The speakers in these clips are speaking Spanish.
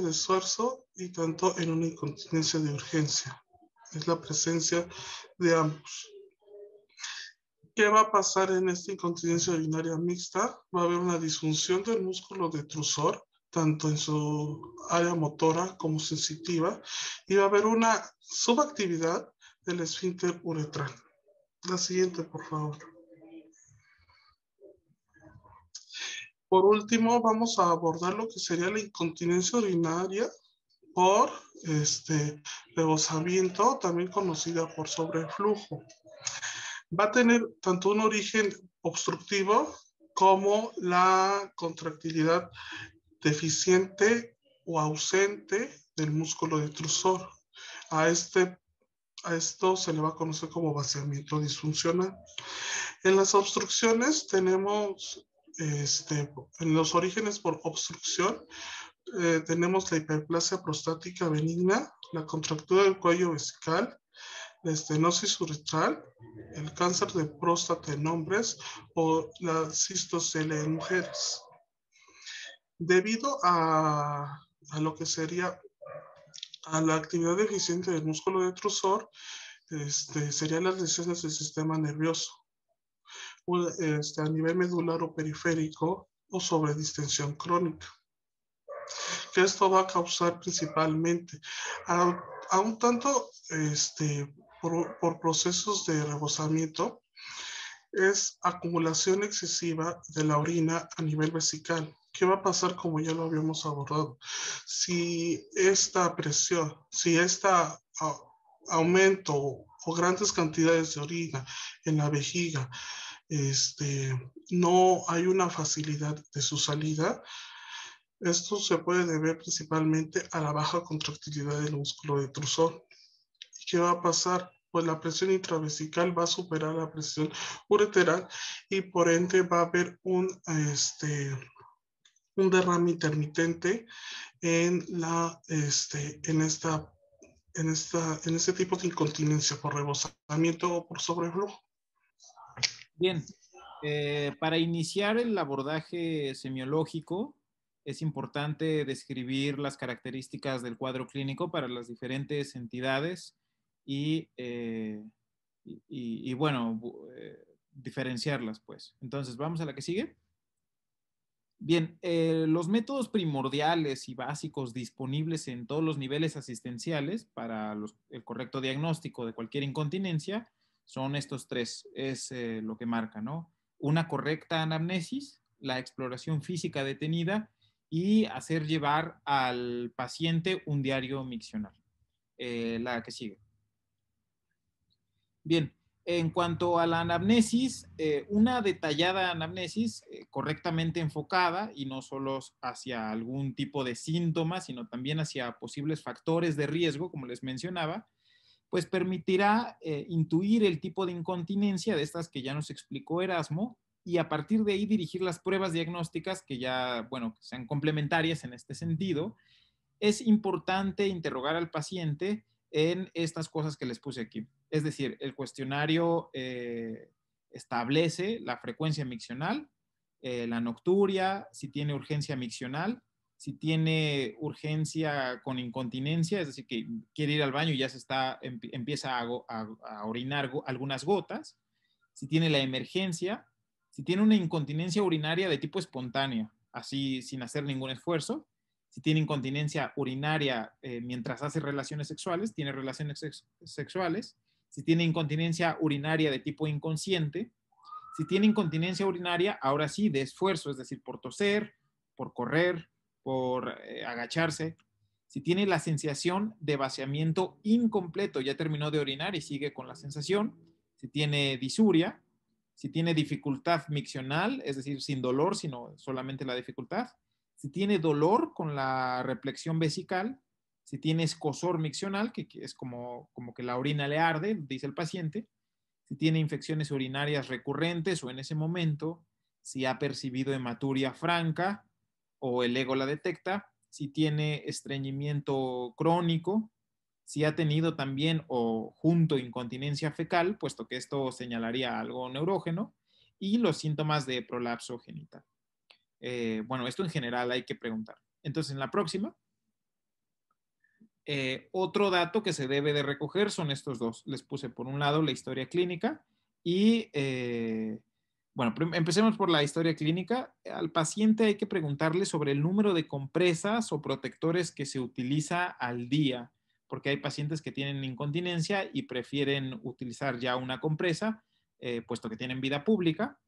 de esfuerzo y tanto en una incontinencia de urgencia. Es la presencia de ambos. ¿Qué va a pasar en esta incontinencia urinaria mixta? Va a haber una disfunción del músculo detrusor, tanto en su área motora como sensitiva, y va a haber una subactividad del esfínter uretral. La siguiente, por favor. Por último, vamos a abordar lo que sería la incontinencia urinaria por este rebosamiento, también conocida por sobreflujo. Va a tener tanto un origen obstructivo como la contractilidad deficiente o ausente del músculo detrusor. A, este, a esto se le va a conocer como vaciamiento disfuncional. En las obstrucciones tenemos este, en los orígenes por obstrucción, eh, tenemos la hiperplasia prostática benigna, la contractura del cuello vesical, la estenosis uretral, el cáncer de próstata en hombres o la cistocele en mujeres. Debido a, lo que sería a la actividad deficiente del músculo detrusor, este, serían las lesiones del sistema nervioso este, a nivel medular o periférico o sobre distensión crónica. Que esto va a causar principalmente a, un tanto este, por, por procesos de rebosamiento es acumulación excesiva de la orina a nivel vesical. ¿Qué va a pasar como ya lo habíamos abordado? Si esta presión, si este aumento o grandes cantidades de orina en la vejiga este, no hay una facilidad de su salida. Esto se puede deber principalmente a la baja contractilidad del músculo detrusor. ¿Qué va a pasar? Pues la presión intravesical va a superar la presión ureteral y por ende va a haber un, este, derrame intermitente en, este, en este tipo de incontinencia por rebosamiento o por sobreflujo. Bien, eh, para iniciar el abordaje semiológico, es importante describir las características del cuadro clínico para las diferentes entidades y, eh, y, bueno, eh, diferenciarlas, pues. Entonces, vamos a la que sigue. Bien, los métodos primordiales y básicos disponibles en todos los niveles asistenciales para el correcto diagnóstico de cualquier incontinencia son estos tres, es eh, lo que marca, ¿no? Una correcta anamnesis, la exploración física detenida y hacer llevar al paciente un diario miccional. Eh, la que sigue. Bien, en cuanto a la anamnesis, eh, una detallada anamnesis correctamente enfocada y no solo hacia algún tipo de síntoma, sino también hacia posibles factores de riesgo, como les mencionaba, pues permitirá eh, intuir el tipo de incontinencia de estas que ya nos explicó Erasmo y a partir de ahí dirigir las pruebas diagnósticas que ya, bueno, sean complementarias en este sentido. Es importante interrogar al paciente en estas cosas que les puse aquí. Es decir, el cuestionario eh, establece la frecuencia miccional, eh, la nocturia, si tiene urgencia miccional, si tiene urgencia con incontinencia, es decir, que quiere ir al baño y ya se está, empieza a, orinar algunas gotas, si tiene la emergencia, si tiene una incontinencia urinaria de tipo espontánea, así sin hacer ningún esfuerzo, si tiene incontinencia urinaria eh, mientras hace relaciones sexuales, tiene relaciones sexuales, si tiene incontinencia urinaria de tipo inconsciente, si tiene incontinencia urinaria, ahora sí, de esfuerzo, es decir, por toser, por correr, por eh, agacharse, si tiene la sensación de vaciamiento incompleto, ya terminó de orinar y sigue con la sensación, si tiene disuria, si tiene dificultad miccional, es decir, sin dolor, sino solamente la dificultad, si tiene dolor con la reflexión vesical, si tiene escosor miccional, que es como, como que la orina le arde, dice el paciente, si tiene infecciones urinarias recurrentes o en ese momento, si ha percibido hematuria franca, o el ego la detecta, si tiene estreñimiento crónico, si ha tenido también o junto incontinencia fecal, puesto que esto señalaría algo neurógeno, y los síntomas de prolapso genital. Eh, bueno, esto en general hay que preguntar. Entonces, en la próxima, eh, otro dato que se debe de recoger son estos dos. Les puse por un lado la historia clínica y eh, bueno, empecemos por la historia clínica. Al paciente hay que preguntarle sobre el número de compresas o protectores que se utiliza al día, porque hay pacientes que tienen incontinencia y prefieren utilizar ya una compresa, eh, puesto que tienen vida pública,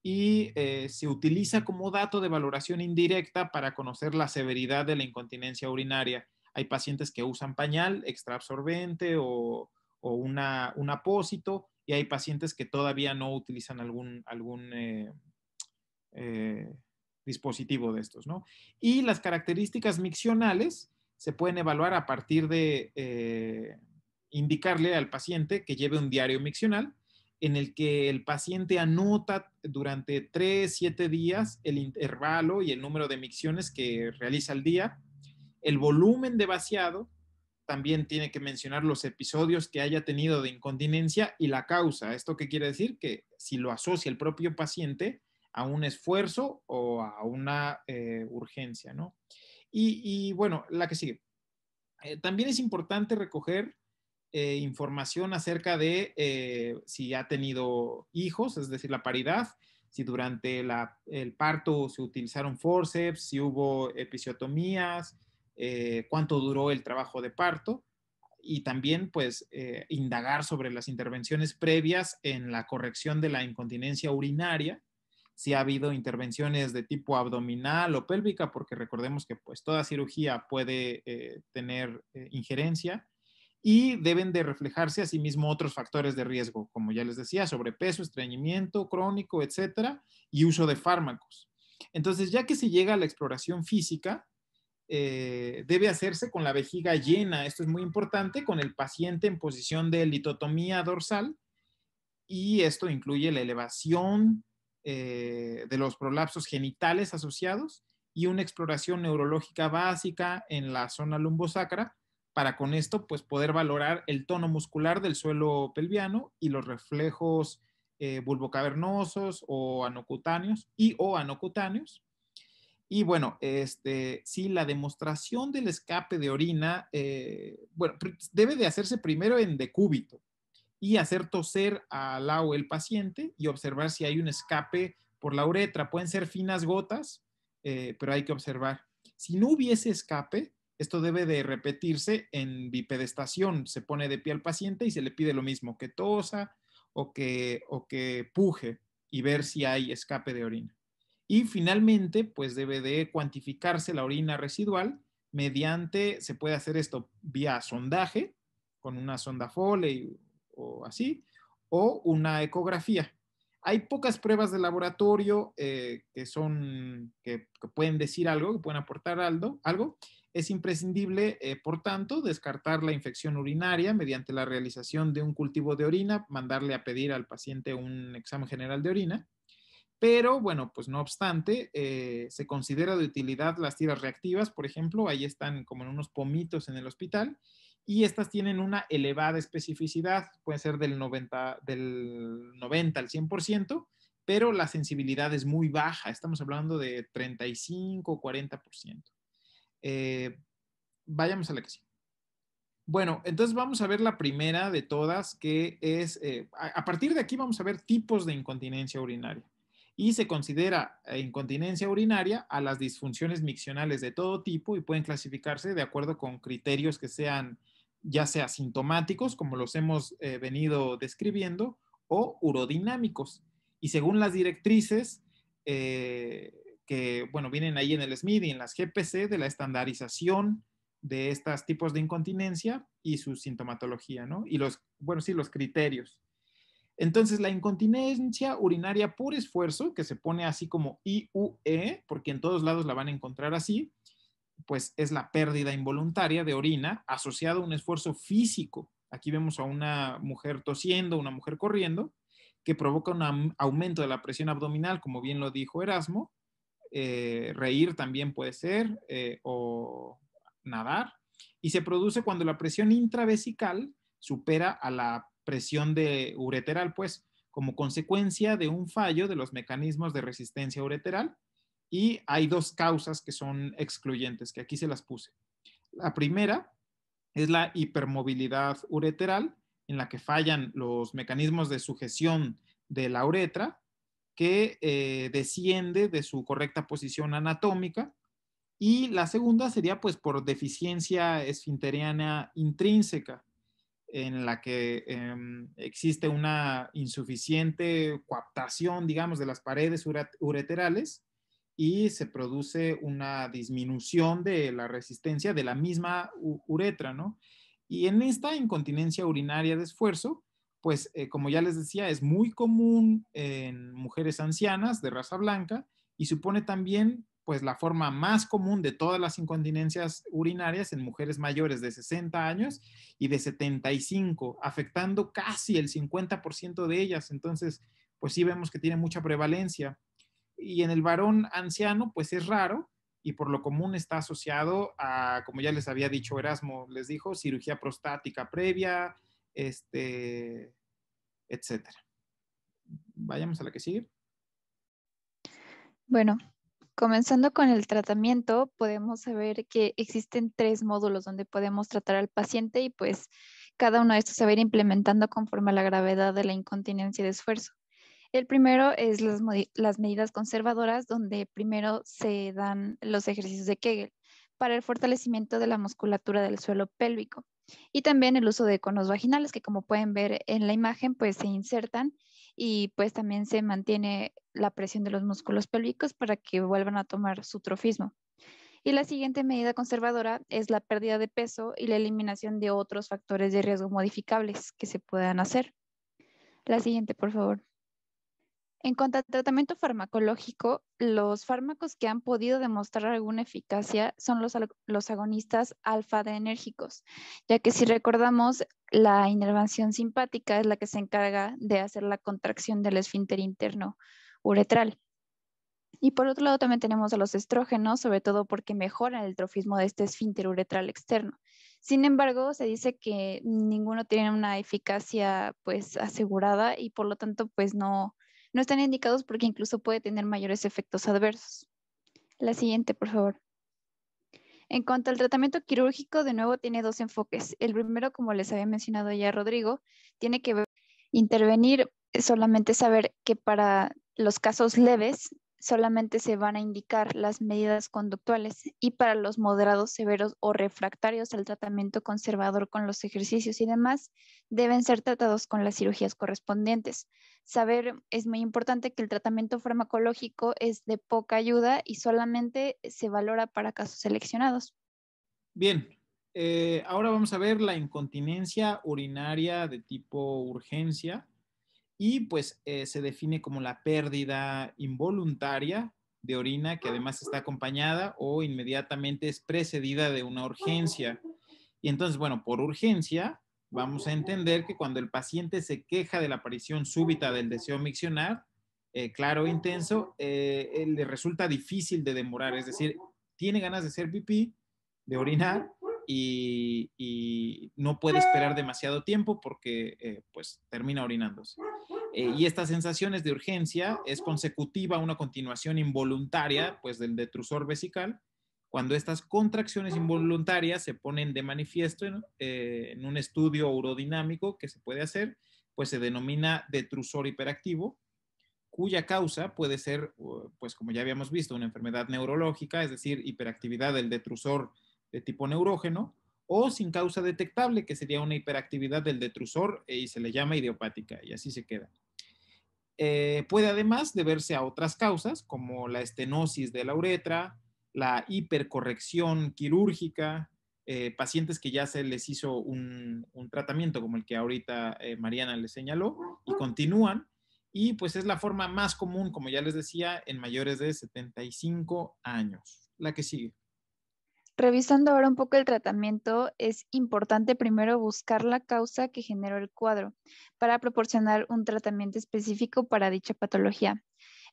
y eh, se utiliza como dato de valoración indirecta para conocer la severidad de la incontinencia urinaria. Hay pacientes que usan pañal extraabsorbente o, un apósito y hay pacientes que todavía no utilizan algún, algún eh, eh, dispositivo de estos, ¿no? Y las características miccionales se pueden evaluar a partir de eh, indicarle al paciente que lleve un diario miccional en el que el paciente anota durante 3, 7 días el intervalo y el número de micciones que realiza al día, el volumen de vaciado, también tiene que mencionar los episodios que haya tenido de incontinencia y la causa. ¿Esto qué quiere decir? Que si lo asocia el propio paciente a un esfuerzo o a una eh, urgencia, ¿no? Y, bueno, la que sigue. Eh, también es importante recoger eh, información acerca de si ha tenido hijos, es decir, la paridad, si durante el parto se utilizaron forceps, si hubo episiotomías, eh, cuánto duró el trabajo de parto y también pues eh, indagar sobre las intervenciones previas en la corrección de la incontinencia urinaria, si ha habido intervenciones de tipo abdominal o pélvica, porque recordemos que pues toda cirugía puede eh, tener injerencia y deben de reflejarse asimismo otros factores de riesgo, como ya les decía, sobrepeso, estreñimiento crónico, etcétera, y uso de fármacos. Entonces, ya que se llega a la exploración física, eh, debe hacerse con la vejiga llena. Esto es muy importante, con el paciente en posición de litotomía dorsal y esto incluye la elevación eh, de los prolapsos genitales asociados y una exploración neurológica básica en la zona lumbosacra para con esto pues poder valorar el tono muscular del suelo pelviano y los reflejos eh, bulbocavernosos o anocutáneos y o anocutáneos y bueno, este, sí, la demostración del escape de orina, eh, bueno, debe de hacerse primero en decúbito y hacer toser al lado el paciente y observar si hay un escape por la uretra. Pueden ser finas gotas, eh, pero hay que observar. Si no hubiese escape, esto debe de repetirse en bipedestación. Se pone de pie al paciente y se le pide lo mismo, que tosa o que, o que puje y ver si hay escape de orina. Y finalmente, pues debe de cuantificarse la orina residual mediante, se puede hacer esto vía sondaje, con una sonda Foley o así, o una ecografía. Hay pocas pruebas de laboratorio eh, que son, que, pueden decir algo, que pueden aportar algo. Es imprescindible, eh, por tanto, descartar la infección urinaria mediante la realización de un cultivo de orina, mandarle a pedir al paciente un examen general de orina pero bueno, pues no obstante, eh, se considera de utilidad las tiras reactivas, por ejemplo, ahí están como en unos pomitos en el hospital, y estas tienen una elevada especificidad, puede ser del 90, al 100%, pero la sensibilidad es muy baja, estamos hablando de 35 o 40%. vayamos a la que sí. Bueno, entonces vamos a ver la primera de todas, que es, eh, a, partir de aquí vamos a ver tipos de incontinencia urinaria y se considera eh, incontinencia urinaria a las disfunciones miccionales de todo tipo y pueden clasificarse de acuerdo con criterios que sean ya sea sintomáticos, como los hemos eh, venido describiendo, o urodinámicos. Y según las directrices eh, que, bueno, vienen ahí en el SMID y en las GPC de la estandarización de estos tipos de incontinencia y su sintomatología, ¿no? Y los, bueno, sí, los criterios. Entonces, la incontinencia urinaria por esfuerzo, que se pone así como IUE, porque en todos lados la van a encontrar así, pues es la pérdida involuntaria de orina asociada a un esfuerzo físico. Aquí vemos a una mujer tosiendo, una mujer corriendo, que provoca un aumento de la presión abdominal, como bien lo dijo Erasmo. Eh, reír también puede ser, eh, o nadar. Y se produce cuando la presión intravesical supera a la presión de ureteral, pues, como consecuencia de un fallo de los mecanismos de resistencia ureteral. Y hay dos causas que son excluyentes, que aquí se las puse. La primera es la hipermovilidad ureteral, en la que fallan los mecanismos de sujeción de la uretra, que eh, desciende de su correcta posición anatómica. Y la segunda sería pues por deficiencia esfinteriana intrínseca, en la que em, existe una insuficiente coaptación, digamos, de las paredes ureterales y se produce una disminución de la resistencia de la misma uretra, ¿no? Y en esta incontinencia urinaria de esfuerzo, pues eh, como ya les decía, es muy común en mujeres ancianas de raza blanca y supone también pues la forma más común de todas las incontinencias urinarias en mujeres mayores de 60 años y de 75, afectando casi el 50% de ellas. Entonces, pues sí vemos que tiene mucha prevalencia. Y en el varón anciano, pues es raro y por lo común está asociado a, como ya les había dicho Erasmo, les dijo, cirugía prostática previa, este, etcétera. Vayamos a la que sigue. Bueno, Comenzando con el tratamiento, podemos saber que existen tres módulos donde podemos tratar al paciente y pues cada uno de estos se va a ir implementando conforme a la gravedad de la incontinencia de esfuerzo. El primero es las, las medidas conservadoras, donde primero se dan los ejercicios de Kegel para el fortalecimiento de la musculatura del suelo pélvico y también el uso de conos vaginales que como pueden ver en la imagen pues se insertan y pues también se mantiene la presión de los músculos pélvicos para que vuelvan a tomar su trofismo. Y la siguiente medida conservadora es la pérdida de peso y la eliminación de otros factores de riesgo modificables que se puedan hacer. La siguiente, por favor. En cuanto al tratamiento farmacológico, los fármacos que han podido demostrar alguna eficacia son los, los agonistas alfa-adrenérgicos, ya que si recordamos, la inervación simpática es la que se encarga de hacer la contracción del esfínter interno uretral. Y por otro lado también tenemos a los estrógenos, sobre todo porque mejoran el trofismo de este esfínter uretral externo. Sin embargo, se dice que ninguno tiene una eficacia pues asegurada y por lo tanto pues no, no están indicados porque incluso puede tener mayores efectos adversos. La siguiente, por favor. En cuanto al tratamiento quirúrgico, de nuevo tiene dos enfoques. El primero, como les había mencionado ya Rodrigo, tiene que intervenir, solamente saber que para los casos leves solamente se van a indicar las medidas conductuales y para los moderados, severos o refractarios al tratamiento conservador con los ejercicios y demás, deben ser tratados con las cirugías correspondientes. Saber es muy importante que el tratamiento farmacológico es de poca ayuda y solamente se valora para casos seleccionados. Bien, eh, ahora vamos a ver la incontinencia urinaria de tipo urgencia y pues eh, se define como la pérdida involuntaria de orina que además está acompañada o inmediatamente es precedida de una urgencia. Y entonces, bueno, por urgencia vamos a entender que cuando el paciente se queja de la aparición súbita del deseo miccionar, eh, claro, intenso, eh, eh, le resulta difícil de demorar, es decir, tiene ganas de hacer pipí, de orinar, y, no puede esperar ah. demasiado tiempo porque eh, pues termina orinándose. Eh, y estas sensaciones de urgencia es consecutiva a una continuación involuntaria pues del detrusor vesical cuando estas contracciones involuntarias se ponen de manifiesto en eh, un estudio urodinámico que se puede hacer, pues se denomina detrusor hiperactivo, cuya causa puede ser, pues como ya habíamos visto, una enfermedad neurológica, es decir, hiperactividad del detrusor de tipo neurógeno o sin causa detectable, que sería una hiperactividad del detrusor eh, y se le llama idiopática y así se queda. Eh, puede además deberse a otras causas como la estenosis de la uretra, la hipercorrección quirúrgica, eh, pacientes que ya se les hizo un, tratamiento como el que ahorita Mariana les señaló y continúan. Y pues es la forma más común, como ya les decía, en mayores de 75 años. La que sigue. Revisando ahora un poco el tratamiento, es importante primero buscar la causa que generó el cuadro para proporcionar un tratamiento específico para dicha patología.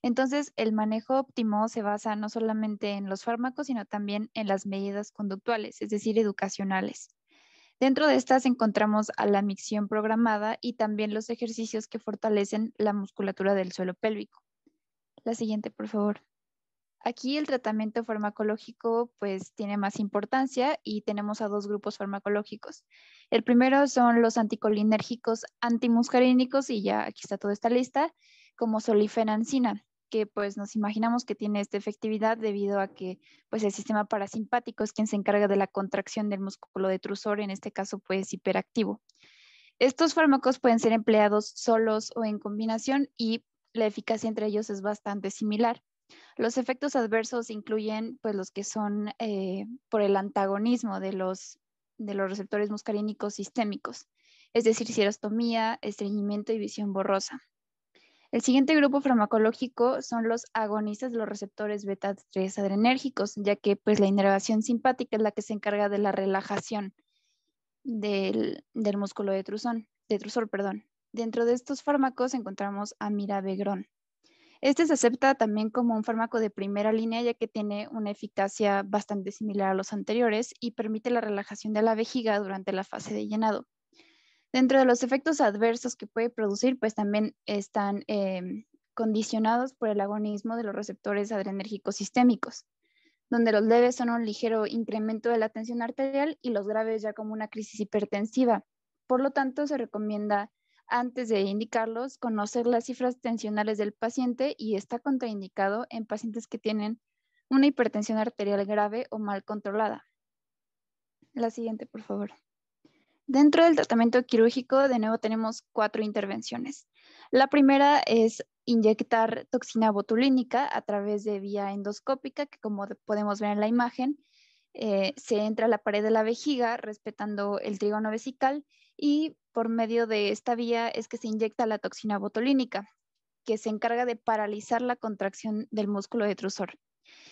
Entonces, el manejo óptimo se basa no solamente en los fármacos, sino también en las medidas conductuales, es decir, educacionales. Dentro de estas encontramos a la micción programada y también los ejercicios que fortalecen la musculatura del suelo pélvico. La siguiente, por favor. Aquí el tratamiento farmacológico pues tiene más importancia y tenemos a dos grupos farmacológicos. El primero son los anticolinérgicos antimuscarínicos y ya aquí está toda esta lista, como solifenancina, que pues nos imaginamos que tiene esta efectividad debido a que pues el sistema parasimpático es quien se encarga de la contracción del músculo detrusor, en este caso pues hiperactivo. Estos fármacos pueden ser empleados solos o en combinación y la eficacia entre ellos es bastante similar. Los efectos adversos incluyen pues, los que son eh, por el antagonismo de los, de los receptores muscarínicos sistémicos, es decir, cirostomía, estreñimiento y visión borrosa. El siguiente grupo farmacológico son los agonistas de los receptores beta-3 adrenérgicos, ya que pues, la inervación simpática es la que se encarga de la relajación del, músculo de, truzón, Perdón. Dentro de estos fármacos encontramos a Mirabegron. Este se acepta también como un fármaco de primera línea ya que tiene una eficacia bastante similar a los anteriores y permite la relajación de la vejiga durante la fase de llenado. Dentro de los efectos adversos que puede producir, pues también están em, condicionados por el agonismo de los receptores adrenérgicos sistémicos, donde los leves son un ligero incremento de la tensión arterial y los graves ya como una crisis hipertensiva. Por lo tanto, se recomienda antes de indicarlos, conocer las cifras tensionales del paciente y está contraindicado en pacientes que tienen una hipertensión arterial grave o mal controlada. La siguiente, por favor. Dentro del tratamiento quirúrgico, de nuevo tenemos cuatro intervenciones. La primera es inyectar toxina botulínica a través de vía endoscópica, que como podemos ver en la imagen, eh, se entra a la pared de la vejiga respetando el trigono vesical y por medio de esta vía es que se inyecta la toxina botulínica, que se encarga de paralizar la contracción del músculo detrusor.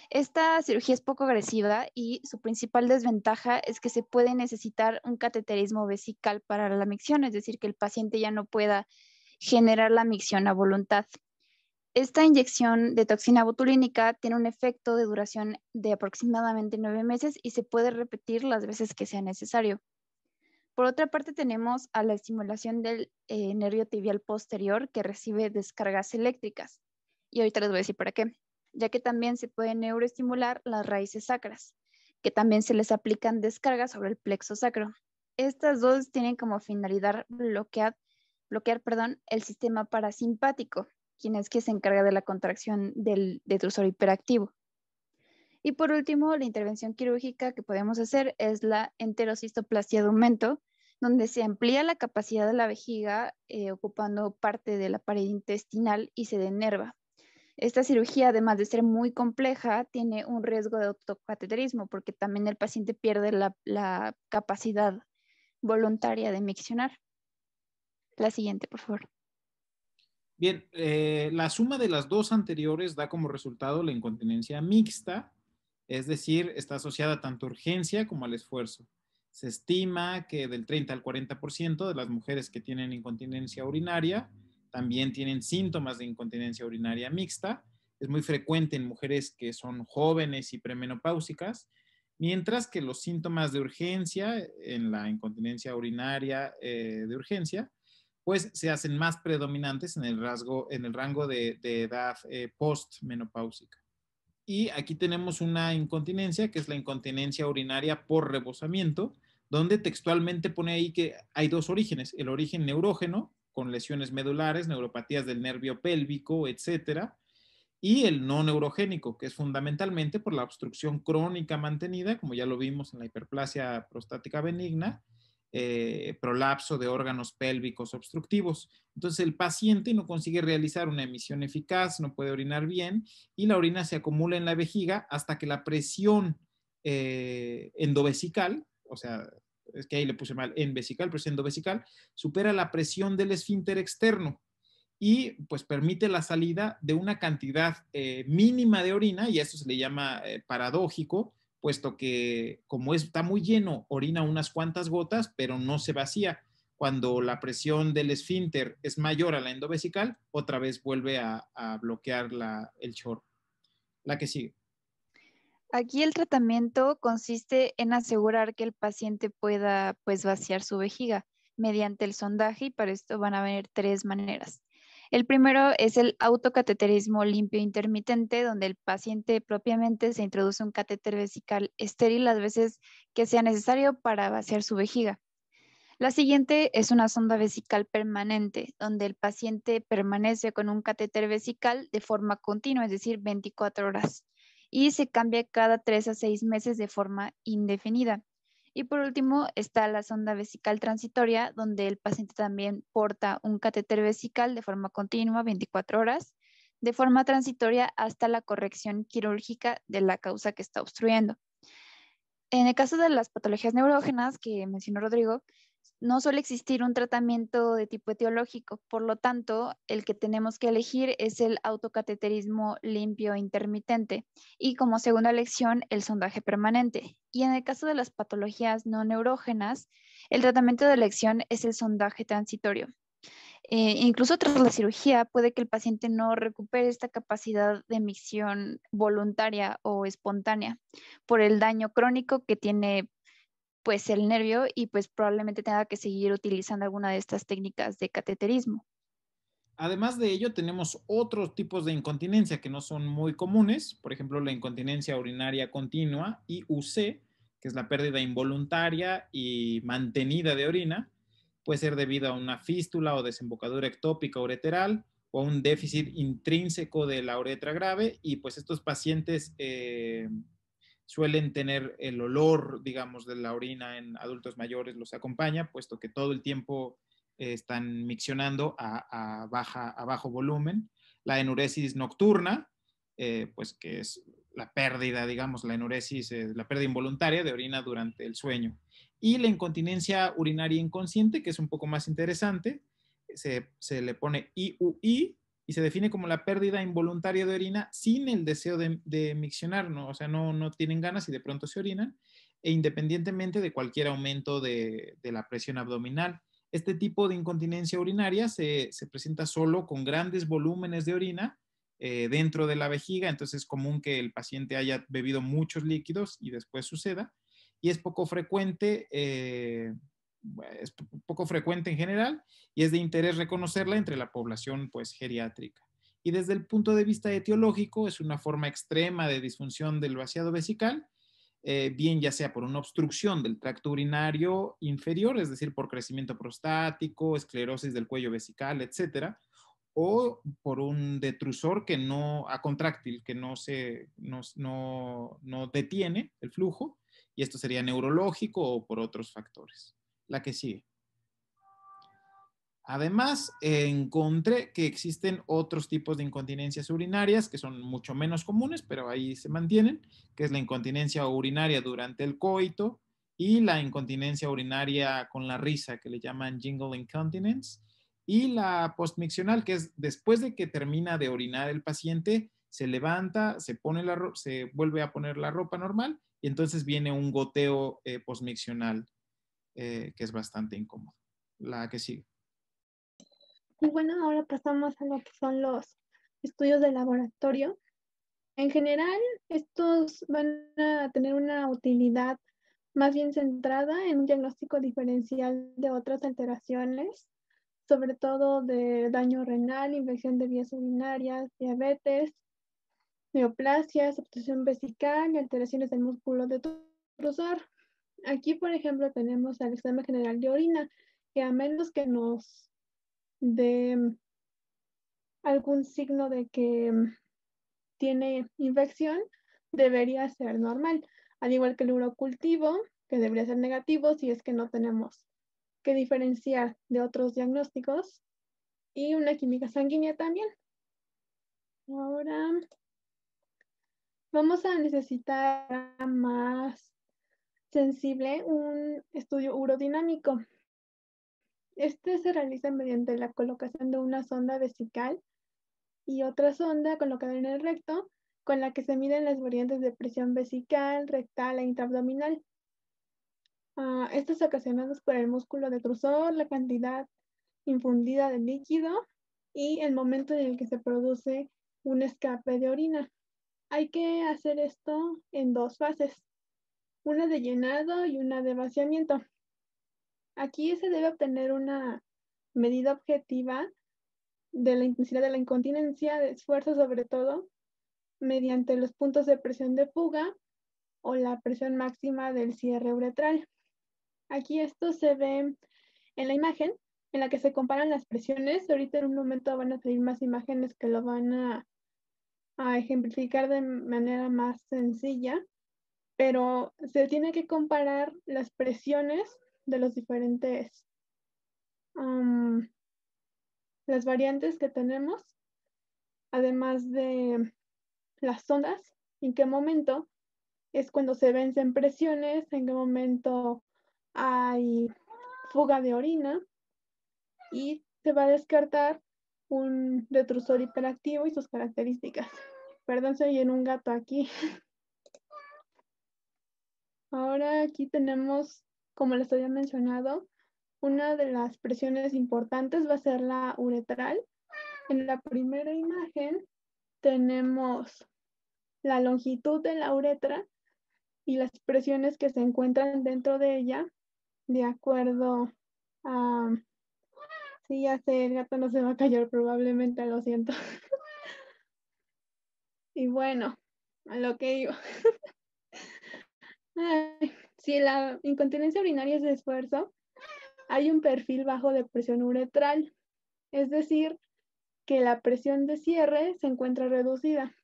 Esta cirugía es poco agresiva y su principal desventaja es que se puede necesitar un cateterismo vesical para la micción, es decir, que el paciente ya no pueda generar la micción a voluntad. Esta inyección de toxina botulínica tiene un efecto de duración de aproximadamente nueve meses y se puede repetir las veces que sea necesario. Por otra parte, tenemos a la estimulación del eh, nervio tibial posterior que recibe descargas eléctricas. Y ahorita les voy a decir para qué, ya que también se pueden neuroestimular las raíces sacras, que también se les aplican descargas sobre el plexo sacro. Estas dos tienen como finalidad bloquear, el sistema parasimpático, quien es que se encarga de la contracción del detrusor hiperactivo. Y por último, la intervención quirúrgica que podemos hacer es la enterocistoplastia de aumento, donde se amplía la capacidad de la vejiga eh, ocupando parte de la pared intestinal y se denerva. Esta cirugía, además de ser muy compleja, tiene un riesgo de autocateterismo porque también el paciente pierde la, la capacidad voluntaria de miccionar. La siguiente, por favor. Bien, eh, la suma de las dos anteriores da como resultado la incontinencia mixta, es decir, está asociada tanto a urgencia como al esfuerzo. Se estima que del 30 al 40% de las mujeres que tienen incontinencia urinaria también tienen síntomas de incontinencia urinaria mixta. Es muy frecuente en mujeres que son jóvenes y premenopáusicas, mientras que los síntomas de urgencia en la incontinencia urinaria eh, de urgencia pues se hacen más predominantes en el, rasgo, en el rango de, edad eh, postmenopáusica. Y aquí tenemos una incontinencia, que es la incontinencia urinaria por rebosamiento, donde textualmente pone ahí que hay dos orígenes, el origen neurógeno, con lesiones medulares, neuropatías del nervio pélvico, etcétera, y el no neurogénico, que es fundamentalmente por la obstrucción crónica mantenida, como ya lo vimos en la hiperplasia prostática benigna, eh, prolapso de órganos pélvicos obstructivos. Entonces el paciente no consigue realizar una emisión eficaz, no puede orinar bien y la orina se acumula en la vejiga hasta que la presión eh, endovesical, o sea, es que ahí le puse mal, en presión pero endovesical, supera la presión del esfínter externo y pues permite la salida de una cantidad eh, mínima de orina y a esto se le llama paradójico puesto que como está muy lleno, orina unas cuantas gotas, pero no se vacía. Cuando la presión del esfínter es mayor a la endovesical, otra vez vuelve a, bloquear la, el chorro. La que sigue. Aquí el tratamiento consiste en asegurar que el paciente pueda pues, vaciar su vejiga mediante el sondaje y para esto van a haber tres maneras. El primero es el autocateterismo limpio intermitente, donde el paciente propiamente se introduce un catéter vesical estéril las veces que sea necesario para vaciar su vejiga. La siguiente es una sonda vesical permanente, donde el paciente permanece con un catéter vesical de forma continua, es decir, 24 horas, y se cambia cada 3 a 6 meses de forma indefinida. Y por último está la sonda vesical transitoria, donde el paciente también porta un catéter vesical de forma continua, 24 horas, de forma transitoria hasta la corrección quirúrgica de la causa que está obstruyendo. En el caso de las patologías neurógenas que mencionó Rodrigo, no suele existir un tratamiento de tipo etiológico, por lo tanto, el que tenemos que elegir es el autocateterismo limpio intermitente y como segunda elección el sondaje permanente. Y en el caso de las patologías no neurógenas, el tratamiento de elección es el sondaje transitorio. Eh, incluso tras la cirugía puede que el paciente no recupere esta capacidad de emisión voluntaria o espontánea por el daño crónico que tiene pues el nervio y pues probablemente tenga que seguir utilizando alguna de estas técnicas de cateterismo. Además de ello, tenemos otros tipos de incontinencia que no son muy comunes, por ejemplo, la incontinencia urinaria continua, IUC, que es la pérdida involuntaria y mantenida de orina, puede ser debido a una fístula o desembocadura ectópica ureteral o a un déficit intrínseco de la uretra grave y pues estos pacientes eh, suelen tener el olor, digamos, de la orina en adultos mayores, los acompaña, puesto que todo el tiempo eh, están miccionando a, baja, a bajo volumen. La enuresis nocturna, eh, pues que es la pérdida, digamos, la enuresis, eh, la pérdida involuntaria de orina durante el sueño. Y la incontinencia urinaria inconsciente, que es un poco más interesante, se, se le pone IUI, y se define como la pérdida involuntaria de orina sin el deseo de, de miccionar, o sea, no, no tienen ganas y de pronto se orinan, e independientemente de cualquier aumento de, la presión abdominal. Este tipo de incontinencia urinaria se, presenta solo con grandes volúmenes de orina eh, dentro de la vejiga, entonces es común que el paciente haya bebido muchos líquidos y después suceda, y es poco frecuente. Eh, es poco frecuente en general y es de interés reconocerla entre la población pues geriátrica. Y desde el punto de vista etiológico es una forma extrema de disfunción del vaciado vesical, eh, bien ya sea por una obstrucción del tracto urinario inferior, es decir, por crecimiento prostático, esclerosis del cuello vesical, etcétera, o por un detrusor que no, a contráctil, que no, se, no, no detiene el flujo, y esto sería neurológico o por otros factores la que sigue. Además, encontré que existen otros tipos de incontinencias urinarias que son mucho menos comunes, pero ahí se mantienen, que es la incontinencia urinaria durante el coito y la incontinencia urinaria con la risa, que le llaman jingle incontinence, y la postmiccional, que es después de que termina de orinar el paciente, se levanta, se, pone la se vuelve a poner la ropa normal y entonces viene un goteo eh, postmiccional eh, que es bastante incómodo. La que sigue. Y bueno, ahora pasamos a lo que son los estudios de laboratorio. En general, estos van a tener una utilidad más bien centrada en un diagnóstico diferencial de otras alteraciones, sobre todo de daño renal, infección de vías urinarias, diabetes, neoplasias, obstrucción vesical alteraciones del músculo de cruzor. Aquí, por ejemplo, tenemos al examen general de orina, que a menos que nos dé algún signo de que tiene infección, debería ser normal, al igual que el urocultivo, que debería ser negativo si es que no tenemos que diferenciar de otros diagnósticos y una química sanguínea también. Ahora vamos a necesitar más sensible un estudio urodinámico. Este se realiza mediante la colocación de una sonda vesical y otra sonda colocada en el recto con la que se miden las variantes de presión vesical, rectal e intraabdominal. Uh, ah, estos ocasionados por el músculo detrusor, la cantidad infundida de líquido y el momento en el que se produce un escape de orina. Hay que hacer esto en dos fases una de llenado y una de vaciamiento. Aquí se debe obtener una medida objetiva de la intensidad de la incontinencia de esfuerzo, sobre todo mediante los puntos de presión de fuga o la presión máxima del cierre uretral. Aquí esto se ve en la imagen en la que se comparan las presiones. Ahorita en un momento van a salir más imágenes que lo van a, a ejemplificar de manera más sencilla pero se tiene que comparar las presiones de los diferentes, las variantes que tenemos, además de las ondas, en qué momento es cuando se vencen presiones, en qué momento hay fuga de orina y se va a descartar un retrusor hiperactivo y sus características. Perdón, soy en un gato aquí. Ahora aquí tenemos, como les había mencionado, una de las presiones importantes va a ser la uretral. En la primera imagen tenemos la longitud de la uretra y las presiones que se encuentran dentro de ella de acuerdo a... Sí, ya sé, el gato no se va a callar probablemente, lo siento. y bueno, a lo que iba... si la incontinencia urinaria es de esfuerzo, hay un perfil bajo de presión uretral, es decir, que la presión de cierre se encuentra reducida.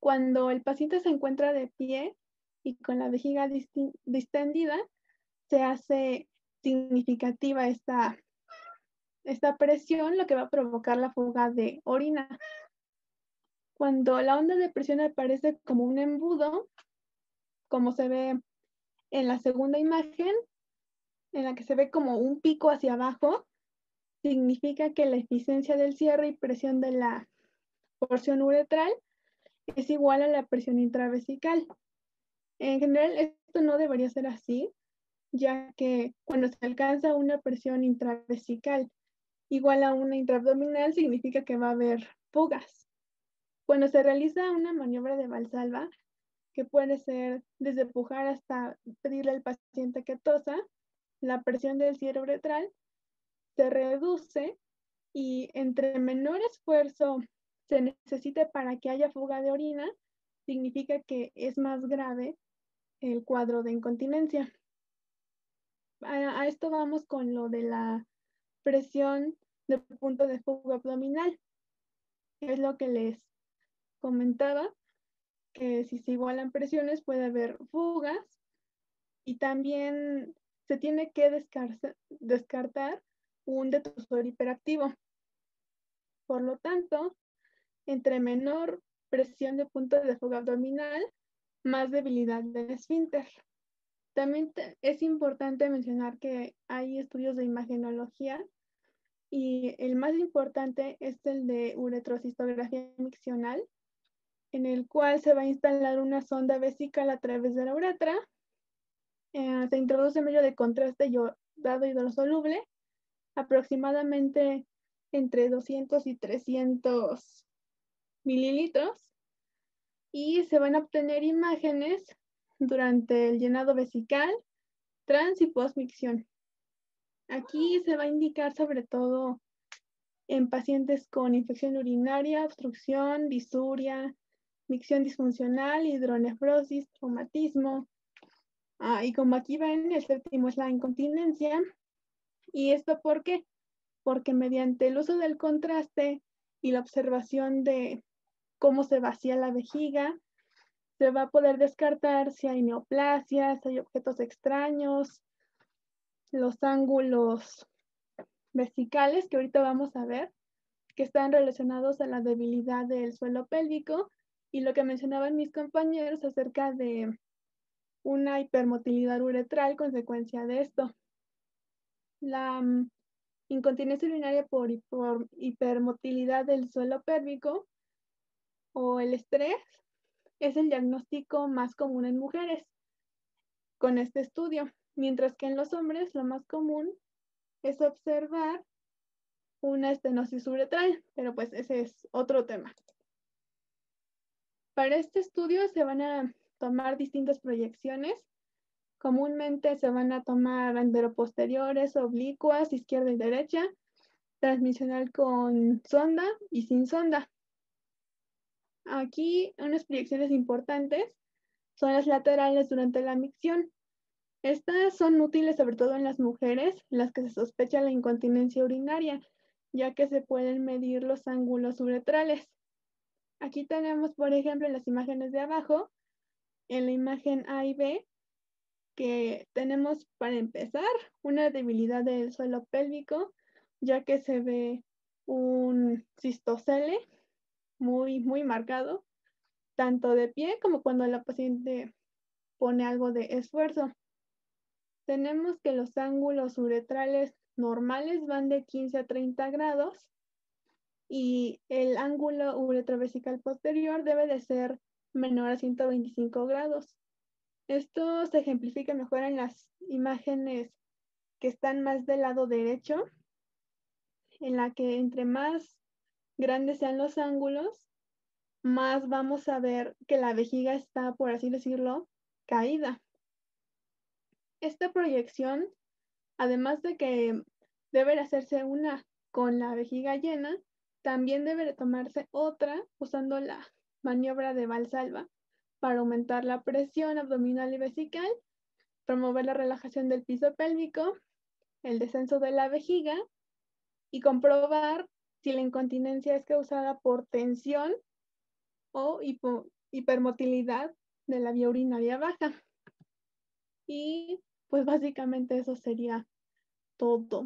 Cuando el paciente se encuentra de pie y con la vejiga distendida, se hace significativa esta presión, lo que va a provocar la fuga de orina. Cuando la onda de presión aparece como un embudo, como se ve en la segunda imagen, en la que se ve como un pico hacia abajo, significa que la eficiencia del cierre y presión de la porción uretral es igual a la presión intravesical. En general, esto no debería ser así, ya que cuando se alcanza una presión intravesical igual a una intraabdominal, significa que va a haber fugas. Cuando se realiza una maniobra de valsalva, que puede ser desde pujar hasta pedirle al paciente que tosa, la presión del cerebral se reduce y entre menor esfuerzo se necesite para que haya fuga de orina, significa que es más grave el cuadro de incontinencia. A, esto vamos con lo de la presión de punto de fuga abdominal. que Es lo que les comentaba que si se igualan presiones puede haber fugas y también se tiene que descartar un detrusor hiperactivo. Por lo tanto, entre menor presión de punto de fuga abdominal, más debilidad del esfínter. También es importante mencionar que hay estudios de imagenología y el más importante es el de uretrocistografía miccional, en el cual se va a instalar una sonda vesical a través de la uretra. Eh, se introduce medio de contraste yodado hidrosoluble, aproximadamente entre 200 y 300 mililitros. Y se van a obtener imágenes durante el llenado vesical, trans y posmicción. Aquí se va a indicar sobre todo en pacientes con infección urinaria, obstrucción, visuria, micción disfuncional, hidronefrosis, traumatismo. Ah, y como aquí ven, el séptimo es la incontinencia. ¿Y esto por qué? Porque mediante el uso del contraste y la observación de cómo se vacía la vejiga, se va a poder descartar si hay neoplasias, si hay objetos extraños, los ángulos vesicales que ahorita vamos a ver, que están relacionados a la debilidad del suelo pélvico y lo que mencionaban mis compañeros acerca de una hipermotilidad uretral consecuencia de esto. La mm, incontinencia urinaria por, hipermotilidad del suelo pélvico o el estrés es el diagnóstico más común en mujeres con este estudio, mientras que en los hombres lo más común es observar una estenosis uretral, pero pues ese es otro tema. Para este estudio se van a tomar distintas proyecciones. Comúnmente se van a tomar anteroposteriores, oblicuas, izquierda y derecha, transmisional con sonda y sin sonda. Aquí unas proyecciones importantes son las laterales durante la micción. Estas son útiles sobre todo en las mujeres, las que se sospecha la incontinencia urinaria, ya que se pueden medir los ángulos uretrales. Aquí tenemos, por ejemplo, en las imágenes de abajo, en la imagen A y B, que tenemos para empezar una debilidad del suelo pélvico, ya que se ve un cistocele muy, muy marcado, tanto de pie como cuando la paciente pone algo de esfuerzo. Tenemos que los ángulos uretrales normales van de 15 a 30 grados y el ángulo uretrovesical posterior debe de ser menor a 125 grados. Esto se ejemplifica mejor en las imágenes que están más del lado derecho, en la que entre más grandes sean los ángulos, más vamos a ver que la vejiga está, por así decirlo, caída. Esta proyección, además de que debe hacerse una con la vejiga llena, también debe tomarse otra usando la maniobra de Valsalva para aumentar la presión abdominal y vesical, promover la relajación del piso pélvico, el descenso de la vejiga y comprobar si la incontinencia es causada por tensión o hipermotilidad de la vía urinaria baja. Y pues básicamente eso sería todo.